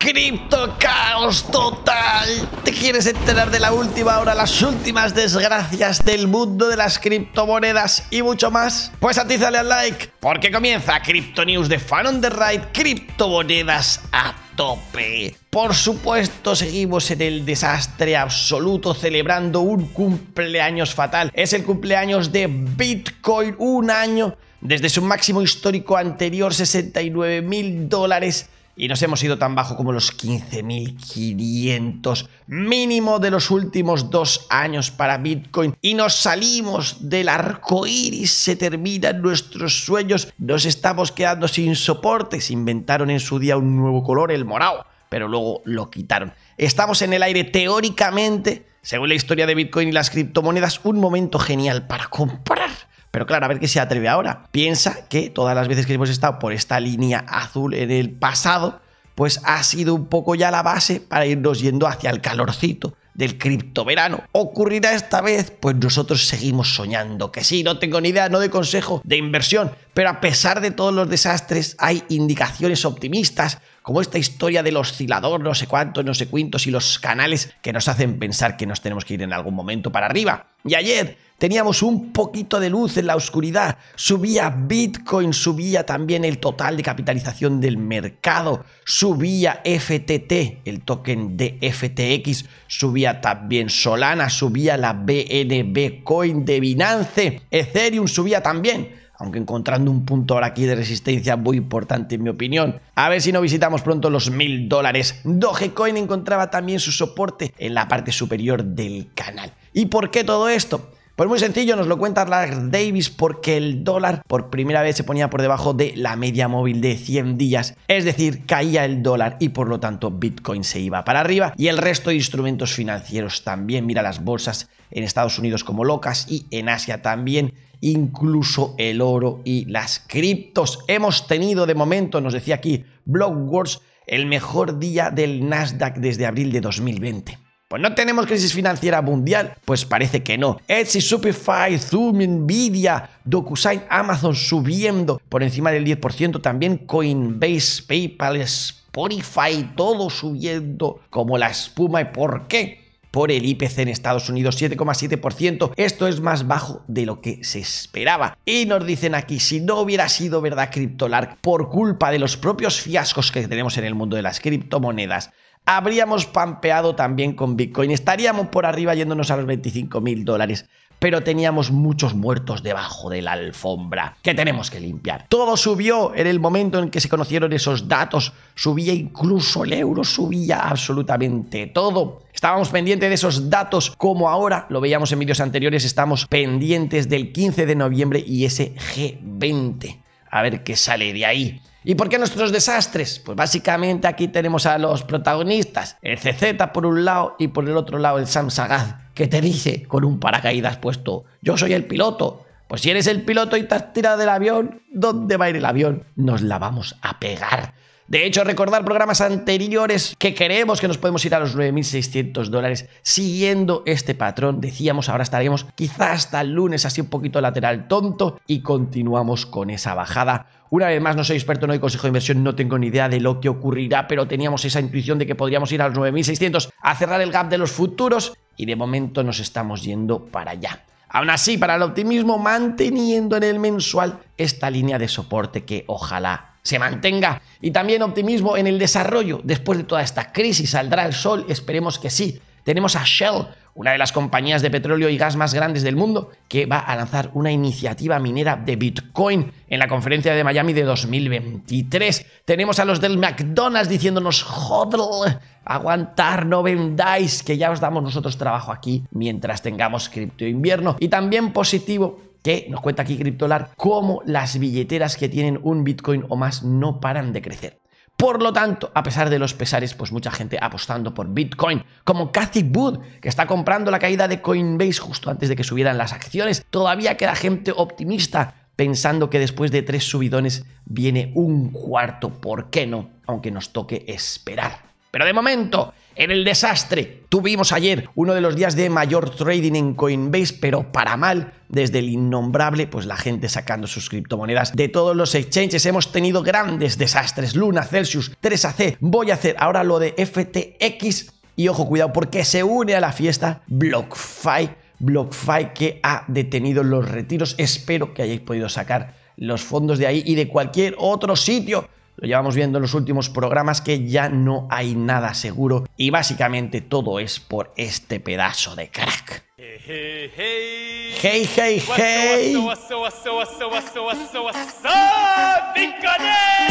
Cripto caos total. ¿Te quieres enterar de la última hora, las últimas desgracias del mundo de las criptomonedas y mucho más? Pues atízale al like, porque comienza Crypto News de Fan on the Ride, criptomonedas a tope. Por supuesto, seguimos en el desastre absoluto celebrando un cumpleaños fatal. Es el cumpleaños de Bitcoin, un año desde su máximo histórico anterior, 69 mil dólares y nos hemos ido tan bajo como los 15.500 mínimo de los últimos dos años para Bitcoin y nos salimos del arco iris, se terminan nuestros sueños, nos estamos quedando sin soportes, inventaron en su día un nuevo color, el morado, pero luego lo quitaron. Estamos en el aire teóricamente, según la historia de Bitcoin y las criptomonedas, un momento genial para comprar pero claro, a ver qué se atreve ahora. Piensa que todas las veces que hemos estado por esta línea azul en el pasado, pues ha sido un poco ya la base para irnos yendo hacia el calorcito del criptoverano. ¿Ocurrirá esta vez? Pues nosotros seguimos soñando que sí, no tengo ni idea, no de consejo de inversión, pero a pesar de todos los desastres hay indicaciones optimistas, como esta historia del oscilador, no sé cuánto, no sé cuántos, y los canales que nos hacen pensar que nos tenemos que ir en algún momento para arriba. Y ayer Teníamos un poquito de luz en la oscuridad. Subía Bitcoin, subía también el total de capitalización del mercado, subía FTT, el token de FTX, subía también Solana, subía la BNB Coin de Binance, Ethereum subía también aunque encontrando un punto ahora aquí de resistencia muy importante en mi opinión. A ver si no visitamos pronto los mil dólares. Dogecoin encontraba también su soporte en la parte superior del canal. ¿Y por qué todo esto? Pues muy sencillo, nos lo cuenta Larry Davis porque el dólar por primera vez se ponía por debajo de la media móvil de 100 días, es decir, caía el dólar y por lo tanto Bitcoin se iba para arriba y el resto de instrumentos financieros también, mira las bolsas en Estados Unidos como locas y en Asia también incluso el oro y las criptos. Hemos tenido de momento, nos decía aquí Blockworks, el mejor día del Nasdaq desde abril de 2020. Pues no tenemos crisis financiera mundial, pues parece que no. Etsy, Shopify, Zoom, Nvidia, DocuSign, Amazon subiendo por encima del 10%, también Coinbase, PayPal, Spotify, todo subiendo como la espuma. ¿Y por qué? por el IPC en Estados Unidos, 7,7%. Esto es más bajo de lo que se esperaba. Y nos dicen aquí, si no hubiera sido verdad CryptoLark por culpa de los propios fiascos que tenemos en el mundo de las criptomonedas, habríamos pampeado también con Bitcoin. Estaríamos por arriba yéndonos a los 25 mil dólares pero teníamos muchos muertos debajo de la alfombra que tenemos que limpiar. Todo subió en el momento en que se conocieron esos datos, subía incluso el euro, subía absolutamente todo. Estábamos pendientes de esos datos como ahora, lo veíamos en vídeos anteriores, estamos pendientes del 15 de noviembre y ese G20. A ver qué sale de ahí. ¿Y por qué nuestros desastres? Pues básicamente aquí tenemos a los protagonistas, el CZ por un lado y por el otro lado el Sam Sagaz, que te dice con un paracaídas puesto, yo soy el piloto. Pues si eres el piloto y te has tirado del avión, ¿dónde va a ir el avión? Nos la vamos a pegar. De hecho, recordar programas anteriores que queremos que nos podemos ir a los 9.600 dólares siguiendo este patrón. Decíamos, ahora estaríamos quizás hasta el lunes así un poquito lateral tonto y continuamos con esa bajada una vez más, no soy experto, no hay consejo de inversión, no tengo ni idea de lo que ocurrirá, pero teníamos esa intuición de que podríamos ir a los 9.600 a cerrar el gap de los futuros y de momento nos estamos yendo para allá. Aún así, para el optimismo, manteniendo en el mensual esta línea de soporte que ojalá se mantenga. Y también optimismo en el desarrollo. Después de toda esta crisis, ¿saldrá el sol? Esperemos que sí. Tenemos a Shell una de las compañías de petróleo y gas más grandes del mundo, que va a lanzar una iniciativa minera de Bitcoin en la conferencia de Miami de 2023. Tenemos a los del McDonald's diciéndonos, ¡Jodl! aguantar, no vendáis, que ya os damos nosotros trabajo aquí mientras tengamos cripto invierno. Y también positivo que nos cuenta aquí Criptolar cómo las billeteras que tienen un Bitcoin o más no paran de crecer. Por lo tanto, a pesar de los pesares, pues mucha gente apostando por Bitcoin, como Cathy Wood, que está comprando la caída de Coinbase justo antes de que subieran las acciones. Todavía queda gente optimista pensando que después de tres subidones viene un cuarto, ¿por qué no? Aunque nos toque esperar. Pero de momento, en el desastre, tuvimos ayer uno de los días de mayor trading en Coinbase, pero para mal, desde el innombrable, pues la gente sacando sus criptomonedas de todos los exchanges. Hemos tenido grandes desastres, Luna, Celsius, 3AC, voy a hacer ahora lo de FTX y ojo, cuidado, porque se une a la fiesta BlockFi, BlockFi que ha detenido los retiros. Espero que hayáis podido sacar los fondos de ahí y de cualquier otro sitio lo llevamos viendo en los últimos programas que ya no hay nada seguro y básicamente todo es por este pedazo de crack. hey, hey.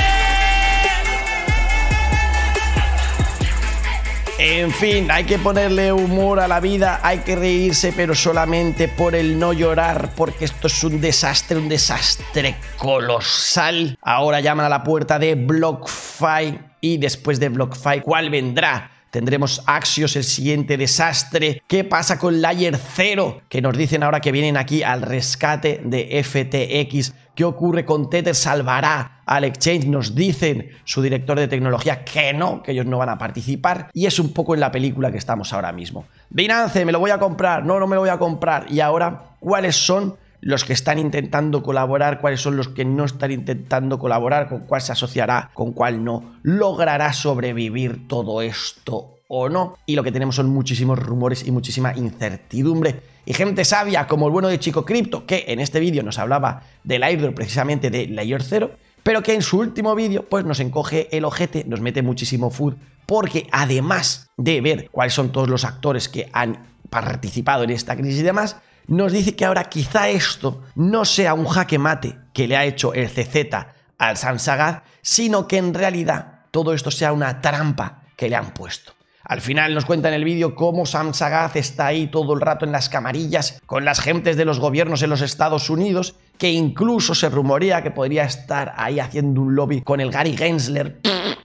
hey. En fin, hay que ponerle humor a la vida, hay que reírse, pero solamente por el no llorar, porque esto es un desastre, un desastre colosal. Ahora llaman a la puerta de BlockFi y después de BlockFi, ¿cuál vendrá? Tendremos Axios, el siguiente desastre. ¿Qué pasa con Layer 0? Que nos dicen ahora que vienen aquí al rescate de FTX ¿Qué ocurre con Tether? ¿Salvará al exchange? Nos dicen su director de tecnología que no, que ellos no van a participar. Y es un poco en la película que estamos ahora mismo. Binance, ¿me lo voy a comprar? No, no me lo voy a comprar. Y ahora, ¿cuáles son los que están intentando colaborar, cuáles son los que no están intentando colaborar, con cuál se asociará, con cuál no, logrará sobrevivir todo esto o no. Y lo que tenemos son muchísimos rumores y muchísima incertidumbre y gente sabia como el bueno de Chico Crypto, que en este vídeo nos hablaba del airdrop precisamente de Layer 0, pero que en su último vídeo pues nos encoge el ojete, nos mete muchísimo food, porque además de ver cuáles son todos los actores que han participado en esta crisis y demás, nos dice que ahora quizá esto no sea un jaque mate que le ha hecho el CZ al Sansagaz, sino que en realidad todo esto sea una trampa que le han puesto. Al final nos cuenta en el vídeo cómo Sam Sagaz está ahí todo el rato en las camarillas con las gentes de los gobiernos en los Estados Unidos, que incluso se rumorea que podría estar ahí haciendo un lobby con el Gary Gensler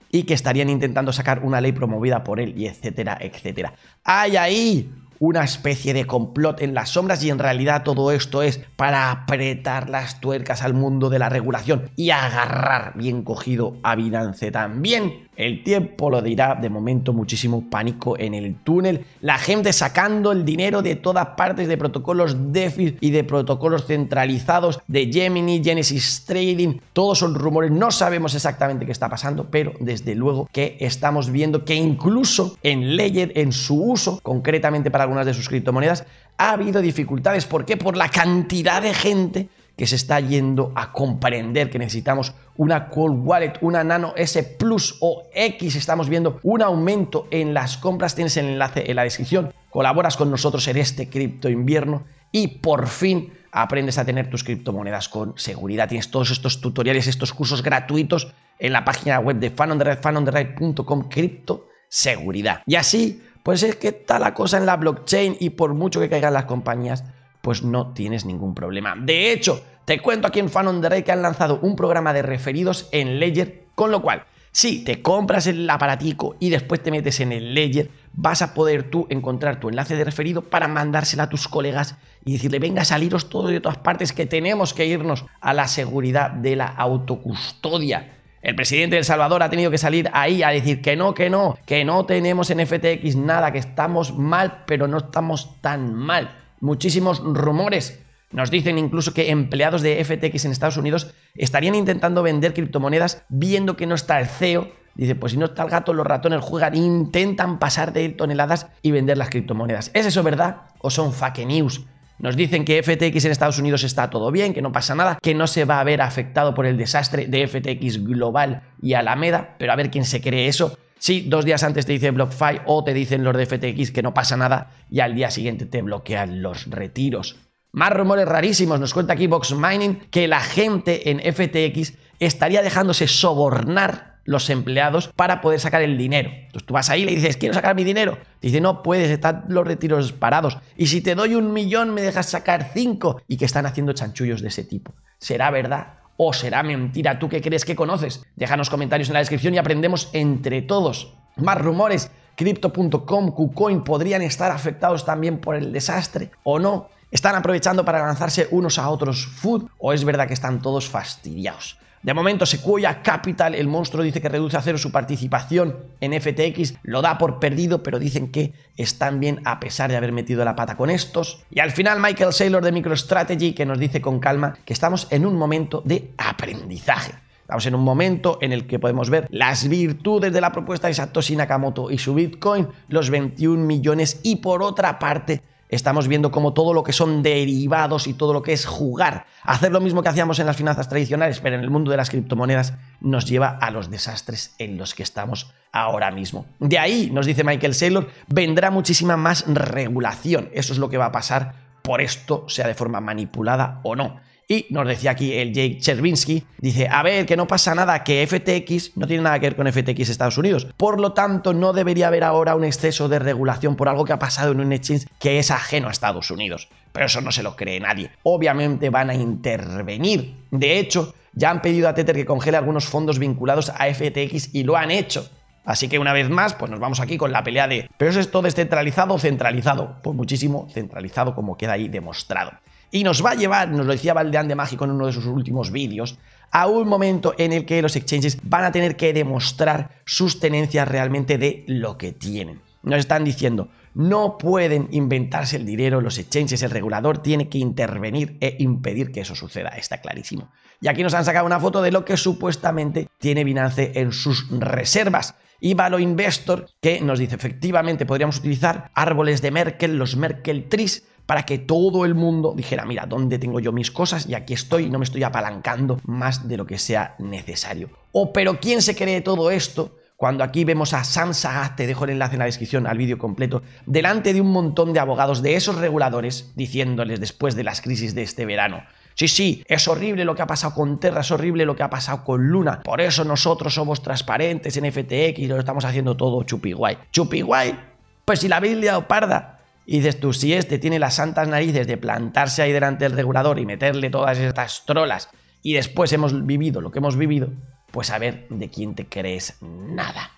y que estarían intentando sacar una ley promovida por él y etcétera, etcétera. Hay ahí una especie de complot en las sombras y en realidad todo esto es para apretar las tuercas al mundo de la regulación y agarrar bien cogido a Binance también. El tiempo lo dirá, de momento muchísimo pánico en el túnel, la gente sacando el dinero de todas partes de protocolos DeFi y de protocolos centralizados de Gemini, Genesis Trading, todos son rumores, no sabemos exactamente qué está pasando, pero desde luego que estamos viendo que incluso en Ledger, en su uso, concretamente para algunas de sus criptomonedas, ha habido dificultades. ¿Por qué? Por la cantidad de gente que se está yendo a comprender que necesitamos una Cold Wallet, una Nano S Plus o X. Estamos viendo un aumento en las compras. Tienes el enlace en la descripción. Colaboras con nosotros en este cripto invierno y por fin aprendes a tener tus criptomonedas con seguridad. Tienes todos estos tutoriales, estos cursos gratuitos en la página web de fanonderide.com cripto seguridad. Y así, pues es que está la cosa en la blockchain y por mucho que caigan las compañías, pues no tienes ningún problema. De hecho, te cuento aquí en Fanon on the que han lanzado un programa de referidos en Ledger, con lo cual, si te compras el aparatico y después te metes en el Ledger, vas a poder tú encontrar tu enlace de referido para mandársela a tus colegas y decirle, venga, saliros todos de todas partes, que tenemos que irnos a la seguridad de la autocustodia. El presidente de El Salvador ha tenido que salir ahí a decir que no, que no, que no tenemos en FTX nada, que estamos mal, pero no estamos tan mal muchísimos rumores. Nos dicen incluso que empleados de FTX en Estados Unidos estarían intentando vender criptomonedas viendo que no está el CEO. Dice, pues si no está el gato, los ratones juegan, intentan pasar de toneladas y vender las criptomonedas. ¿Es eso verdad o son fake news? Nos dicen que FTX en Estados Unidos está todo bien, que no pasa nada, que no se va a ver afectado por el desastre de FTX Global y Alameda, pero a ver quién se cree eso. Si dos días antes te dice BlockFi o te dicen los de FTX que no pasa nada y al día siguiente te bloquean los retiros. Más rumores rarísimos. Nos cuenta aquí Box Mining que la gente en FTX estaría dejándose sobornar los empleados para poder sacar el dinero. Entonces tú vas ahí y le dices, quiero sacar mi dinero. dice, no puedes, están los retiros parados. Y si te doy un millón, me dejas sacar cinco. Y que están haciendo chanchullos de ese tipo. ¿Será verdad ¿O será mentira tú que crees que conoces? Déjanos comentarios en la descripción y aprendemos entre todos. Más rumores, crypto.com, KuCoin podrían estar afectados también por el desastre o no. ¿Están aprovechando para lanzarse unos a otros food o es verdad que están todos fastidiados? De momento, Sequoia Capital, el monstruo, dice que reduce a cero su participación en FTX, lo da por perdido, pero dicen que están bien a pesar de haber metido la pata con estos. Y al final, Michael Saylor de MicroStrategy, que nos dice con calma que estamos en un momento de aprendizaje. Estamos en un momento en el que podemos ver las virtudes de la propuesta de Satoshi Nakamoto y su Bitcoin, los 21 millones y por otra parte estamos viendo cómo todo lo que son derivados y todo lo que es jugar, hacer lo mismo que hacíamos en las finanzas tradicionales, pero en el mundo de las criptomonedas, nos lleva a los desastres en los que estamos ahora mismo. De ahí, nos dice Michael Saylor, vendrá muchísima más regulación. Eso es lo que va a pasar por esto, sea de forma manipulada o no. Y nos decía aquí el Jake Chervinsky, dice, a ver, que no pasa nada, que FTX no tiene nada que ver con FTX Estados Unidos. Por lo tanto, no debería haber ahora un exceso de regulación por algo que ha pasado en un exchange que es ajeno a Estados Unidos. Pero eso no se lo cree nadie. Obviamente van a intervenir. De hecho, ya han pedido a Tether que congele algunos fondos vinculados a FTX y lo han hecho. Así que una vez más, pues nos vamos aquí con la pelea de, pero eso es todo descentralizado o centralizado. Pues muchísimo centralizado como queda ahí demostrado y nos va a llevar, nos lo decía Valdeán de Mágico en uno de sus últimos vídeos, a un momento en el que los exchanges van a tener que demostrar sus tenencias realmente de lo que tienen. Nos están diciendo, no pueden inventarse el dinero los exchanges, el regulador tiene que intervenir e impedir que eso suceda, está clarísimo. Y aquí nos han sacado una foto de lo que supuestamente tiene Binance en sus reservas. Y Valo Investor, que nos dice, efectivamente podríamos utilizar árboles de Merkel, los Merkel Trees, para que todo el mundo dijera, mira, ¿dónde tengo yo mis cosas? Y aquí estoy, no me estoy apalancando más de lo que sea necesario. O, pero ¿quién se cree todo esto? Cuando aquí vemos a Sansa, ah, te dejo el enlace en la descripción al vídeo completo, delante de un montón de abogados de esos reguladores, diciéndoles después de las crisis de este verano, Sí, sí, es horrible lo que ha pasado con Terra, es horrible lo que ha pasado con Luna. Por eso nosotros somos transparentes en FTX y lo estamos haciendo todo chupiguay. Chupiguay, pues si la Biblia liado parda, y dices tú, si este tiene las santas narices de plantarse ahí delante del regulador y meterle todas estas trolas y después hemos vivido lo que hemos vivido, pues a ver de quién te crees nada.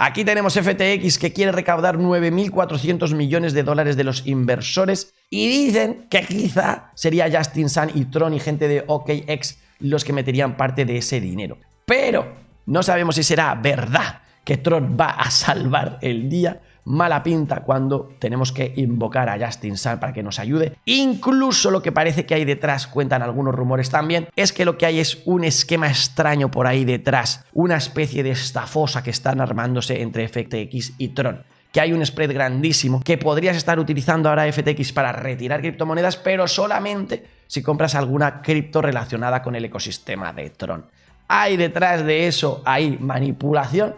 Aquí tenemos FTX que quiere recaudar 9.400 millones de dólares de los inversores y dicen que quizá sería Justin Sun y Tron y gente de OKX los que meterían parte de ese dinero. Pero no sabemos si será verdad que Tron va a salvar el día mala pinta cuando tenemos que invocar a Justin Sun para que nos ayude. Incluso lo que parece que hay detrás, cuentan algunos rumores también, es que lo que hay es un esquema extraño por ahí detrás, una especie de estafosa que están armándose entre FTX y Tron que hay un spread grandísimo, que podrías estar utilizando ahora FTX para retirar criptomonedas, pero solamente si compras alguna cripto relacionada con el ecosistema de Tron. Hay detrás de eso, hay manipulación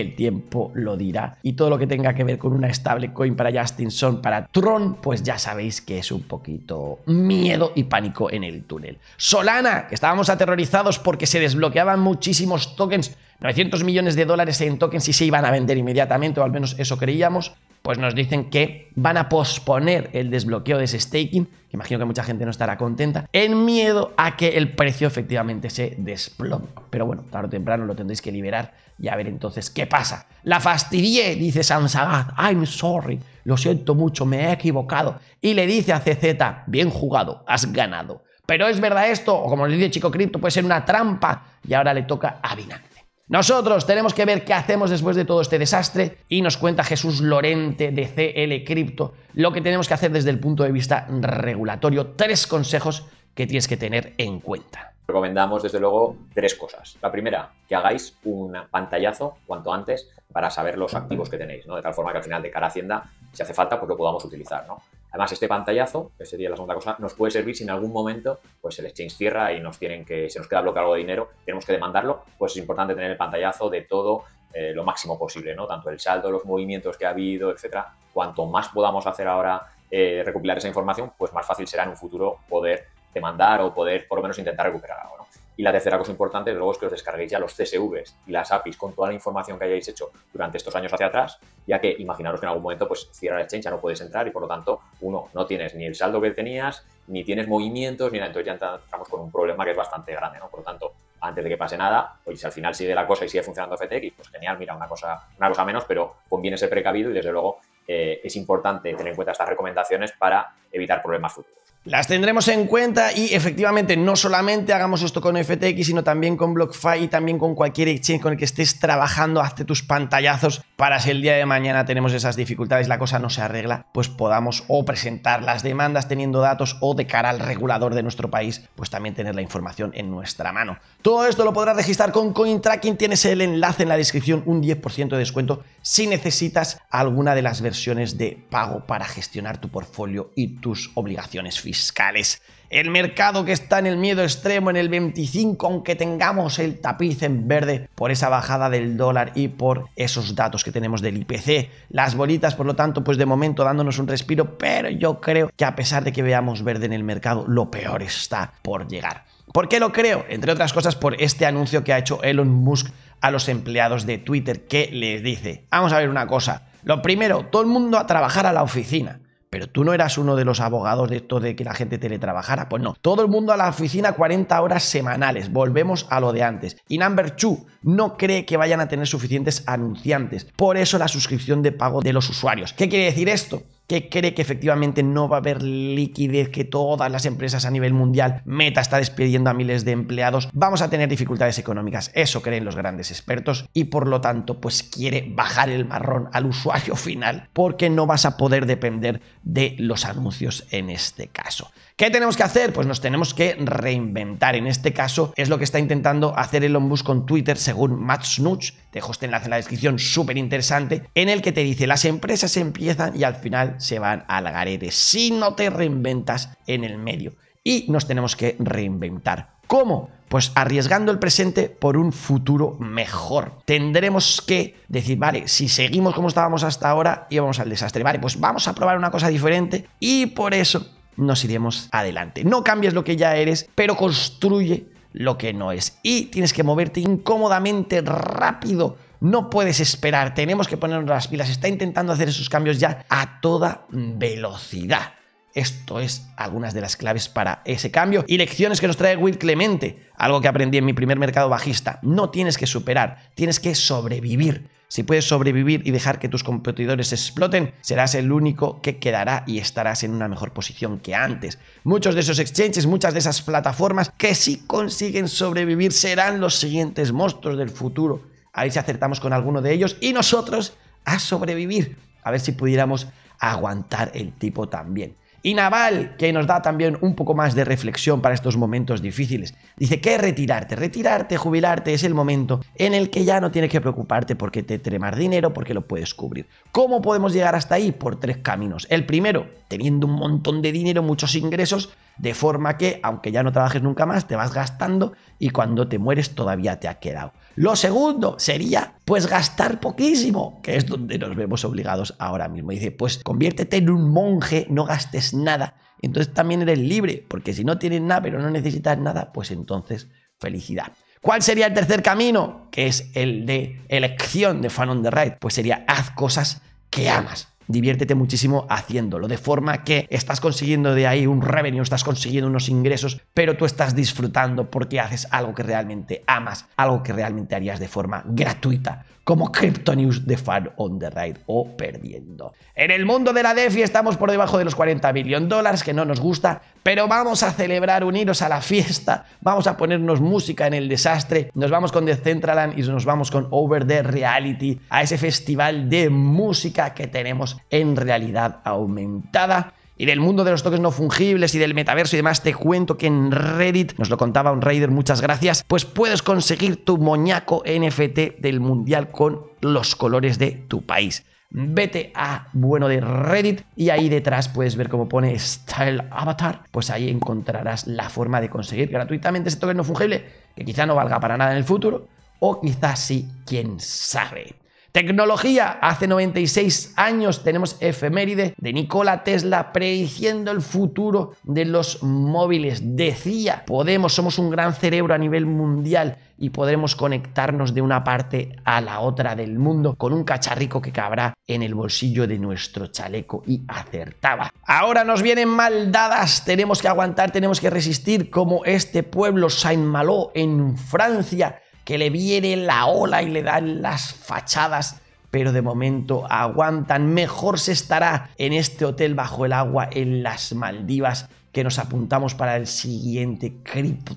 el tiempo lo dirá. Y todo lo que tenga que ver con una stablecoin para Justin Son, para Tron, pues ya sabéis que es un poquito miedo y pánico en el túnel. Solana, que estábamos aterrorizados porque se desbloqueaban muchísimos tokens, 900 millones de dólares en tokens y se iban a vender inmediatamente, o al menos eso creíamos pues nos dicen que van a posponer el desbloqueo de ese staking, que imagino que mucha gente no estará contenta, en miedo a que el precio efectivamente se desplome. Pero bueno, tarde o temprano lo tendréis que liberar y a ver entonces qué pasa. La fastidié, dice Sansagaz, I'm sorry, lo siento mucho, me he equivocado. Y le dice a CZ, bien jugado, has ganado. Pero es verdad esto, o como le dice Chico Cripto, puede ser una trampa y ahora le toca a Binance. Nosotros tenemos que ver qué hacemos después de todo este desastre y nos cuenta Jesús Lorente de CL Cripto lo que tenemos que hacer desde el punto de vista regulatorio. Tres consejos que tienes que tener en cuenta. Recomendamos desde luego tres cosas. La primera, que hagáis un pantallazo cuanto antes para saber los activos que tenéis, ¿no? De tal forma que al final de cada Hacienda, si hace falta, pues lo podamos utilizar, Además, este pantallazo, que sería la segunda cosa, nos puede servir si en algún momento pues el exchange cierra y nos tienen que, se nos queda bloqueado algo de dinero, tenemos que demandarlo, pues es importante tener el pantallazo de todo eh, lo máximo posible, ¿no? Tanto el saldo, los movimientos que ha habido, etcétera. Cuanto más podamos hacer ahora eh, recopilar esa información, pues más fácil será en un futuro poder mandar o poder por lo menos intentar recuperar algo. Y la tercera cosa importante, luego, es que os descarguéis ya los CSVs y las APIs con toda la información que hayáis hecho durante estos años hacia atrás, ya que imaginaros que en algún momento pues cierra el exchange, ya no puedes entrar y por lo tanto, uno, no tienes ni el saldo que tenías, ni tienes movimientos, ni nada. Entonces ya entramos con un problema que es bastante grande, ¿no? Por lo tanto, antes de que pase nada, oye, si al final sigue la cosa y sigue funcionando FTX, pues genial, mira, una cosa, una menos, pero conviene ser precavido y desde luego eh, es importante tener en cuenta estas recomendaciones para evitar problemas futuros. Las tendremos en cuenta y efectivamente no solamente hagamos esto con FTX, sino también con BlockFi y también con cualquier exchange con el que estés trabajando, hazte tus pantallazos para si el día de mañana tenemos esas dificultades, la cosa no se arregla, pues podamos o presentar las demandas teniendo datos o de cara al regulador de nuestro país, pues también tener la información en nuestra mano. Todo esto lo podrás registrar con CoinTracking, tienes el enlace en la descripción, un 10% de descuento si necesitas alguna de las versiones de pago para gestionar tu portfolio y tus obligaciones físicas fiscales. El mercado que está en el miedo extremo en el 25, aunque tengamos el tapiz en verde por esa bajada del dólar y por esos datos que tenemos del IPC. Las bolitas, por lo tanto, pues de momento dándonos un respiro, pero yo creo que a pesar de que veamos verde en el mercado, lo peor está por llegar. ¿Por qué lo creo? Entre otras cosas por este anuncio que ha hecho Elon Musk a los empleados de Twitter que les dice, vamos a ver una cosa, lo primero, todo el mundo a trabajar a la oficina pero tú no eras uno de los abogados de esto de que la gente teletrabajara. Pues no, todo el mundo a la oficina 40 horas semanales. Volvemos a lo de antes. Y number two, no cree que vayan a tener suficientes anunciantes. Por eso la suscripción de pago de los usuarios. ¿Qué quiere decir esto? que cree que efectivamente no va a haber liquidez, que todas las empresas a nivel mundial, Meta está despidiendo a miles de empleados, vamos a tener dificultades económicas, eso creen los grandes expertos y por lo tanto pues quiere bajar el marrón al usuario final porque no vas a poder depender de los anuncios en este caso. ¿Qué tenemos que hacer? Pues nos tenemos que reinventar. En este caso es lo que está intentando hacer el Musk con Twitter según Matt Snooch dejo este enlace en la descripción, súper interesante, en el que te dice las empresas empiezan y al final se van al garete si no te reinventas en el medio. Y nos tenemos que reinventar. ¿Cómo? Pues arriesgando el presente por un futuro mejor. Tendremos que decir, vale, si seguimos como estábamos hasta ahora, íbamos al desastre. Vale, pues vamos a probar una cosa diferente y por eso nos iremos adelante. No cambies lo que ya eres, pero construye lo que no es. Y tienes que moverte incómodamente, rápido. No puedes esperar, tenemos que ponernos las pilas. Está intentando hacer esos cambios ya a toda velocidad. Esto es algunas de las claves para ese cambio y lecciones que nos trae Will Clemente, algo que aprendí en mi primer mercado bajista. No tienes que superar, tienes que sobrevivir. Si puedes sobrevivir y dejar que tus competidores exploten, serás el único que quedará y estarás en una mejor posición que antes. Muchos de esos exchanges, muchas de esas plataformas que si consiguen sobrevivir serán los siguientes monstruos del futuro. A ver si acertamos con alguno de ellos y nosotros a sobrevivir. A ver si pudiéramos aguantar el tipo también. Y Naval, que nos da también un poco más de reflexión para estos momentos difíciles, dice que retirarte, retirarte, jubilarte es el momento en el que ya no tienes que preocuparte porque te tremar dinero, porque lo puedes cubrir. ¿Cómo podemos llegar hasta ahí? Por tres caminos. El primero, teniendo un montón de dinero, muchos ingresos, de forma que, aunque ya no trabajes nunca más, te vas gastando y cuando te mueres todavía te ha quedado. Lo segundo sería, pues, gastar poquísimo, que es donde nos vemos obligados ahora mismo. dice, pues, conviértete en un monje, no gastes nada. Entonces también eres libre, porque si no tienes nada, pero no necesitas nada, pues entonces felicidad. ¿Cuál sería el tercer camino? Que es el de elección de Fanon the right? Pues sería haz cosas que amas diviértete muchísimo haciéndolo, de forma que estás consiguiendo de ahí un revenue, estás consiguiendo unos ingresos, pero tú estás disfrutando porque haces algo que realmente amas, algo que realmente harías de forma gratuita como Cryptonews de Fan on the Ride o perdiendo. En el mundo de la DeFi estamos por debajo de los 40 de dólares, que no nos gusta, pero vamos a celebrar, uniros a la fiesta, vamos a ponernos música en el desastre, nos vamos con Decentraland y nos vamos con Over the Reality a ese festival de música que tenemos en realidad aumentada. Y del mundo de los toques no fungibles y del metaverso y demás, te cuento que en Reddit, nos lo contaba un Raider, muchas gracias, pues puedes conseguir tu moñaco NFT del mundial con los colores de tu país. Vete a bueno de Reddit y ahí detrás puedes ver cómo pone Style Avatar, pues ahí encontrarás la forma de conseguir gratuitamente ese toque no fungible, que quizá no valga para nada en el futuro, o quizá sí, quién sabe. Tecnología. Hace 96 años tenemos efeméride de Nikola Tesla prediciendo el futuro de los móviles. Decía, podemos, somos un gran cerebro a nivel mundial y podremos conectarnos de una parte a la otra del mundo con un cacharrico que cabrá en el bolsillo de nuestro chaleco y acertaba. Ahora nos vienen maldadas, tenemos que aguantar, tenemos que resistir como este pueblo Saint-Malo en Francia que le viene la ola y le dan las fachadas, pero de momento aguantan. Mejor se estará en este hotel bajo el agua en las Maldivas que nos apuntamos para el siguiente cripto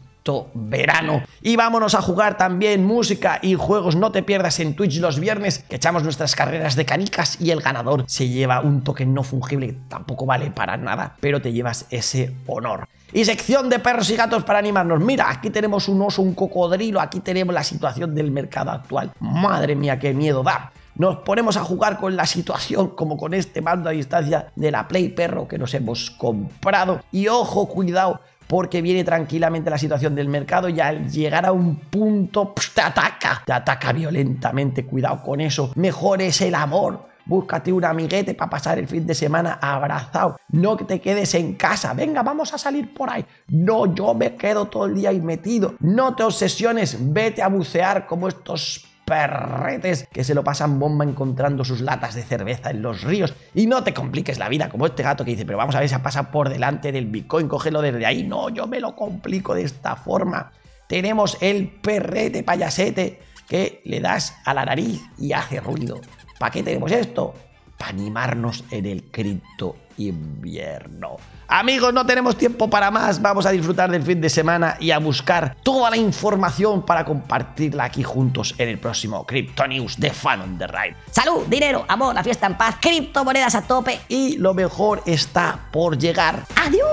verano. Y vámonos a jugar también música y juegos. No te pierdas en Twitch los viernes que echamos nuestras carreras de canicas y el ganador se lleva un token no fungible que tampoco vale para nada, pero te llevas ese honor. Y sección de perros y gatos para animarnos. Mira, aquí tenemos un oso, un cocodrilo, aquí tenemos la situación del mercado actual. Madre mía, qué miedo da nos ponemos a jugar con la situación como con este mando a distancia de la Play Perro que nos hemos comprado. Y ojo, cuidado, porque viene tranquilamente la situación del mercado y al llegar a un punto te ataca, te ataca violentamente, cuidado con eso, mejor es el amor. Búscate un amiguete para pasar el fin de semana abrazado. No te quedes en casa. Venga, vamos a salir por ahí. No, yo me quedo todo el día ahí metido. No te obsesiones. Vete a bucear como estos perretes que se lo pasan bomba encontrando sus latas de cerveza en los ríos. Y no te compliques la vida, como este gato que dice, pero vamos a ver, si pasa por delante del Bitcoin, cógelo desde ahí. No, yo me lo complico de esta forma. Tenemos el perrete payasete que le das a la nariz y hace ruido. ¿Para qué tenemos esto? Para animarnos en el cripto invierno. Amigos, no tenemos tiempo para más. Vamos a disfrutar del fin de semana y a buscar toda la información para compartirla aquí juntos en el próximo Crypto News de Fan on the Ride. Salud, dinero, amor, la fiesta en paz, criptomonedas a tope y lo mejor está por llegar. ¡Adiós!